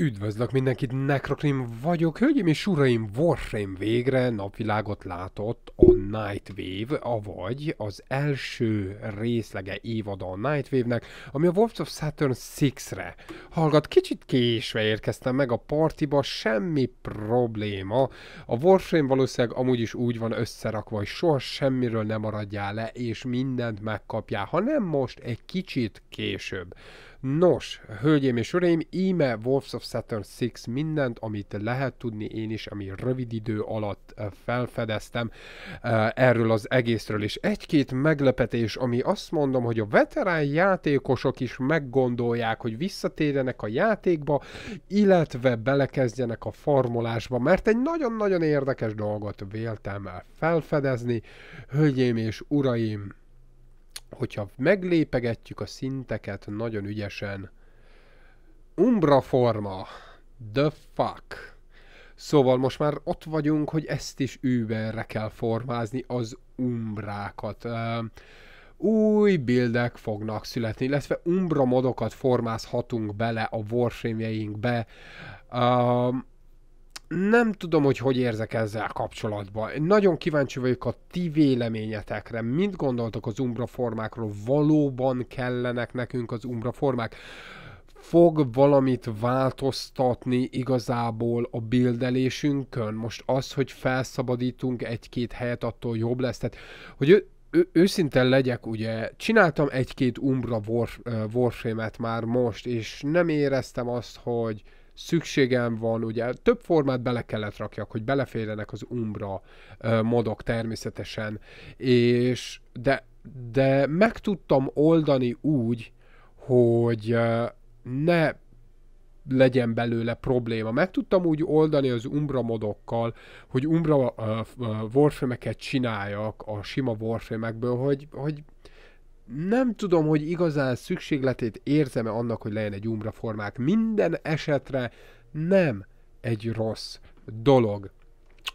Üdvözlök mindenkit, Necrokrim vagyok, hölgyeim és uraim, Warframe végre napvilágot látott a Nightwave, avagy az első részlege évada a Nightwave-nek, ami a Wolves of Saturn 6-re. Hallgat, kicsit késve érkeztem meg a partiba, semmi probléma. A Warframe valószínűleg amúgy is úgy van összerakva, hogy soha semmiről nem maradjál le, és mindent megkapjál, ha nem most, egy kicsit később. Nos, hölgyeim és uraim, íme Wolves of Saturn 6 mindent, amit lehet tudni én is, ami rövid idő alatt eh, felfedeztem eh, erről az egészről, és egy-két meglepetés, ami azt mondom, hogy a veterán játékosok is meggondolják, hogy visszatérjenek a játékba, illetve belekezdjenek a formulásba, mert egy nagyon-nagyon érdekes dolgot véltem eh, felfedezni. Hölgyeim és uraim, hogyha meglépegetjük a szinteket nagyon ügyesen, umbra forma, the fuck. Szóval most már ott vagyunk, hogy ezt is überre kell formázni, az umbrákat. Új bildek fognak születni, illetve umbra modokat formázhatunk bele a warframe-jeinkbe nem tudom, hogy hogy érzek ezzel kapcsolatban. Nagyon kíváncsi vagyok a ti véleményetekre. Mit gondoltok az umbra formákról? Valóban kellenek nekünk az umbra formák? Fog valamit változtatni igazából a bildelésünkön? Most az, hogy felszabadítunk egy-két helyet, attól jobb lesz. Tehát, hogy ő, őszinte legyek, ugye, csináltam egy-két Umbra war, Warframe-et már most, és nem éreztem azt, hogy szükségem van, ugye több formát bele kellett rakjak, hogy beleférjenek az Umbra modok természetesen, és de, de meg tudtam oldani úgy, hogy ne legyen belőle probléma. Meg tudtam úgy oldani az Umbra modokkal, hogy Umbra uh, uh, warframe csináljak a sima warframe hogy, hogy nem tudom, hogy igazán szükségletét érzem-e annak, hogy legyen egy umra formák. Minden esetre nem egy rossz dolog.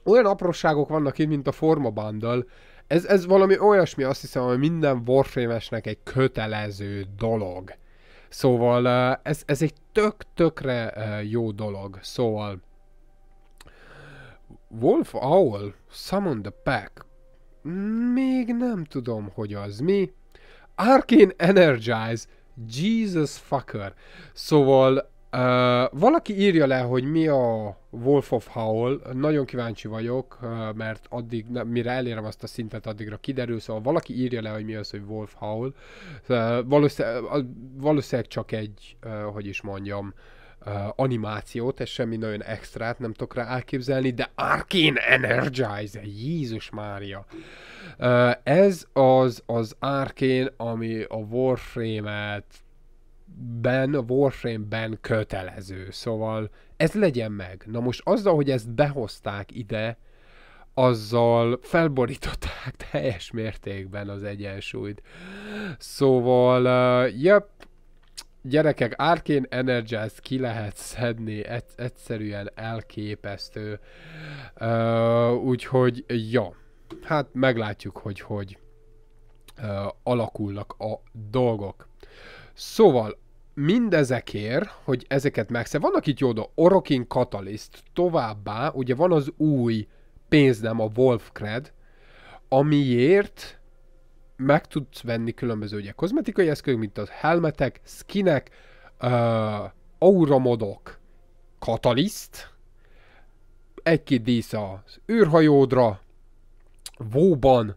Olyan apróságok vannak itt, mint a forma bandal. Ez, ez valami olyasmi, azt hiszem, hogy minden warframe egy kötelező dolog. Szóval eh, ez, ez egy tök-tökre eh, jó dolog. Szóval Wolf Owl Summon the Pack még nem tudom, hogy az mi. Arcane Energize, Jesus fucker. Szóval Uh, valaki írja le, hogy mi a Wolf of Howl, nagyon kíváncsi vagyok, uh, mert addig, na, mire elérem azt a szintet, addigra kiderül, szóval valaki írja le, hogy mi az, hogy Wolf Howl. Uh, valószínűleg, valószínűleg csak egy, uh, hogy is mondjam, uh, animációt, és semmi nagyon extrát nem tudok rá elképzelni, de Arkane Energizer, Jézus Mária! Ez az az Arkane, ami a Warframe-et ben, a Warframe-ben kötelező, szóval ez legyen meg. Na most azzal, hogy ezt behozták ide, azzal felborították teljes mértékben az egyensúlyt. Szóval, uh, jep, gyerekek, Arkane Energize ki lehet szedni, egyszerűen elképesztő. Uh, úgyhogy, ja, hát meglátjuk, hogy hogy uh, alakulnak a dolgok. Szóval, mindezekért, hogy ezeket megszer. Vannak itt jó Orokin Catalyst, továbbá, ugye van az új pénznem, a Wolfcred, amiért meg tudsz venni különböző ugye, kozmetikai eszközök, mint a helmetek, skinek, uh, auramodok, kataliszt, egy-két dísz az űrhajódra, vóban,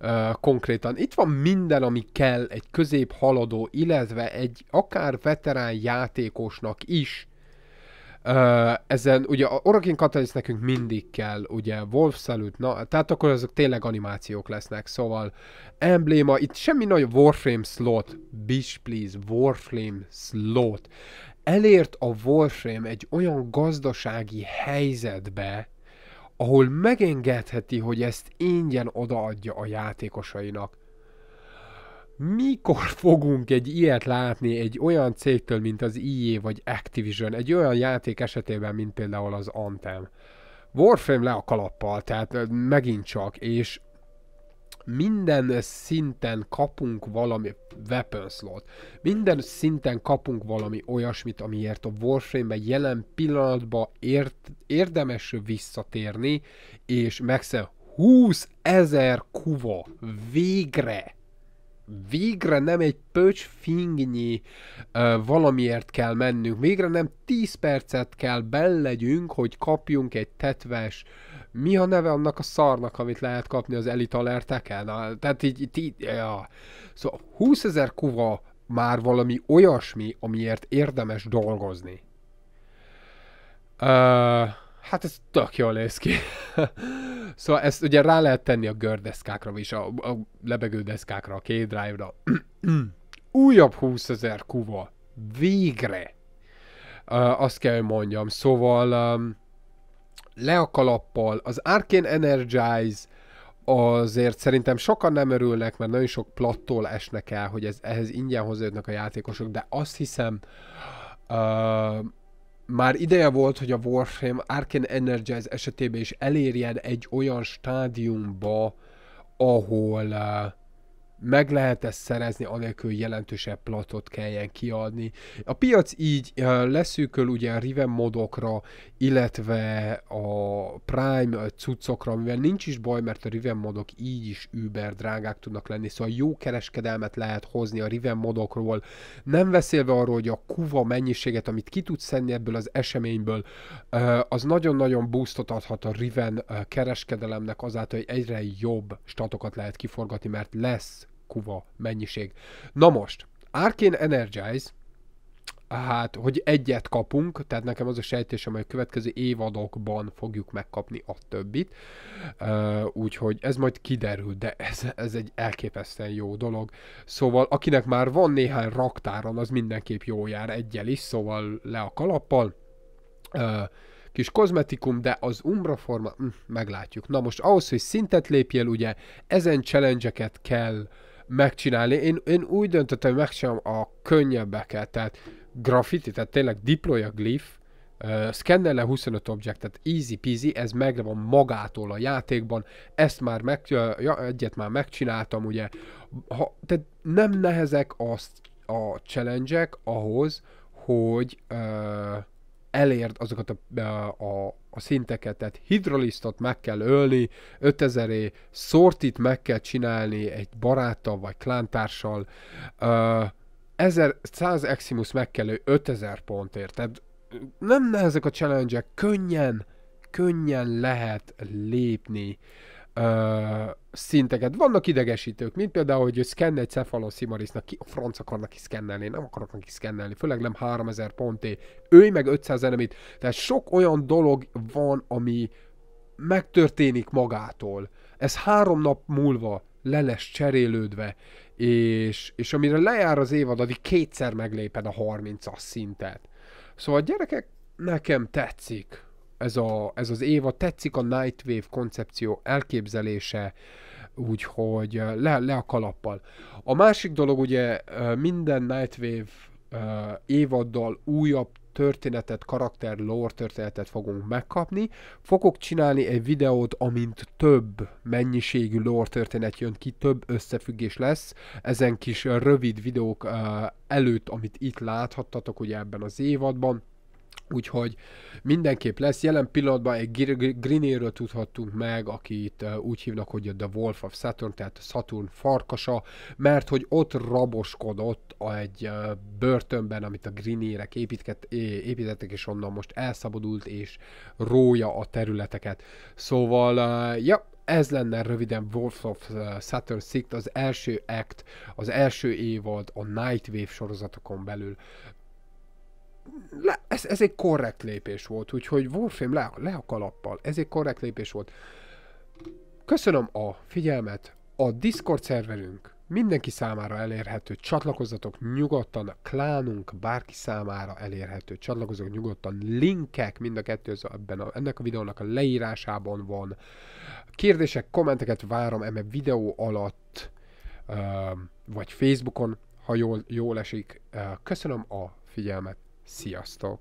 uh, konkrétan. Itt van minden, ami kell egy közép haladó, illetve egy akár veterán játékosnak is Uh, ezen ugye a Origin Catalyst nekünk mindig kell, ugye Wolf Salute, na, tehát akkor azok tényleg animációk lesznek, szóval embléma, itt semmi nagy Warframe slot, bitch please, Warframe slot. Elért a Warframe egy olyan gazdasági helyzetbe, ahol megengedheti, hogy ezt ingyen odaadja a játékosainak mikor fogunk egy ilyet látni egy olyan cégtől, mint az IE vagy Activision, egy olyan játék esetében, mint például az Anthem. Warframe le a kalappal, tehát megint csak, és minden szinten kapunk valami weapon slot. Minden szinten kapunk valami olyasmit, amiért a warframe jelen pillanatban ért, érdemes visszatérni, és megszer 20 ezer kuva végre! végre nem egy fingnyi uh, valamiért kell mennünk, végre nem 10 percet kell bellegyünk, hogy kapjunk egy tetves mi a neve annak a szarnak, amit lehet kapni az elitalerteken? Tehát így, így, így ja. Szóval 20 ezer kuva már valami olyasmi, amiért érdemes dolgozni. Uh, Hát ez tök jól néz ki. szóval ezt ugye rá lehet tenni a gördeszkákra is, a, a lebegő deszkákra, a K-Drive-ra. Újabb 20 ezer kuva. Végre! Uh, azt kell, hogy mondjam. Szóval um, le a kalappal. Az Arkane Energize azért szerintem sokan nem örülnek, mert nagyon sok plattól esnek el, hogy ez, ehhez ingyen hozzájutnak a játékosok, de azt hiszem uh, már ideje volt, hogy a Warframe Arkane Energize esetében is elérjen egy olyan stádiumba, ahol uh, meg lehet ezt szerezni, anélkül, hogy jelentősebb platot kelljen kiadni. A piac így leszűköl ugye a Riven modokra, illetve a Prime cuccokra, mivel nincs is baj, mert a Riven modok így is über drágák tudnak lenni, szóval jó kereskedelmet lehet hozni a Riven modokról, nem beszélve arról, hogy a kuva mennyiséget, amit ki tudsz szenni ebből az eseményből, az nagyon-nagyon boostot adhat a Riven kereskedelemnek azáltal, hogy egyre jobb statokat lehet kiforgatni, mert lesz kuva mennyiség. Na most, Arkane Energize, hát, hogy egyet kapunk, tehát nekem az a sejtésem, hogy a következő évadokban fogjuk megkapni a többit, úgyhogy ez majd kiderül, de ez, ez egy elképesztően jó dolog. Szóval, akinek már van néhány raktáron, az mindenképp jó jár egyel is, szóval le a kalappal. Kis kozmetikum, de az umbra forma, hm, meglátjuk. Na most ahhoz, hogy szintet lépjél, ugye, ezen challenge kell uh, megcsinálni. Én, én úgy döntöttem, hogy megcsinálom a könnyebbeket, tehát graffiti, tehát tényleg deploy a glyph, Uh, szkennel le 25 objektet, easy peasy, ez meg van magától a játékban, ezt már meg, ja, egyet már megcsináltam, ugye. Ha, tehát nem nehezek azt a challenge ahhoz, hogy uh, elérd azokat a, a, a szinteket, tehát hidrolisztot meg kell ölni, 5000 szortit meg kell csinálni egy baráttal vagy klántársal, uh, 1100 100 Eximus meg kell 5000 pontért, tehát nem nehezek a challenge -ek. könnyen, könnyen lehet lépni ö, szinteket. Vannak idegesítők, mint például, hogy szkenn egy cefalosimarisnak, ki a franc akarnak is szkennelni, nem akarok neki szkennelni, főleg nem 3000 ponté, ő meg 500 enemit, tehát sok olyan dolog van, ami megtörténik magától. Ez három nap múlva le lesz cserélődve, és, és amire lejár az évad, addig kétszer megléped a 30-as szintet. Szóval gyerekek, nekem tetszik ez, a, ez az éva, tetszik a Nightwave koncepció elképzelése, úgyhogy eh, le, le a kalappal. A másik dolog ugye eh, minden Nightwave eh, évaddal újabb történetet, karakter, lore történetet fogunk megkapni. Fogok csinálni egy videót, amint több mennyiségű lore történet jön ki, több összefüggés lesz. Ezen kis rövid videók előtt, amit itt láthattatok ugye ebben az évadban Úgyhogy mindenképp lesz. Jelen pillanatban egy Greenéről tudhattunk meg, akit úgy hívnak, hogy a The Wolf of Saturn, tehát Saturn farkasa, mert hogy ott raboskodott egy börtönben, amit a Greenérek építettek, és onnan most elszabadult, és rója a területeket. Szóval, ja, ez lenne röviden Wolf of Saturn Sikt, az első act, az első évad a Nightwave sorozatokon belül le, ez, ez egy korrekt lépés volt, úgyhogy Warframe le, le a kalappal, ez egy korrekt lépés volt. Köszönöm a figyelmet, a Discord szerverünk mindenki számára elérhető, csatlakozzatok nyugodtan, a klánunk bárki számára elérhető, csatlakozzatok nyugodtan, linkek mind a kettő ebben a, ennek a videónak a leírásában van. Kérdések, kommenteket várom eme videó alatt, vagy Facebookon, ha jól, jól esik. Köszönöm a figyelmet. Sziasztok!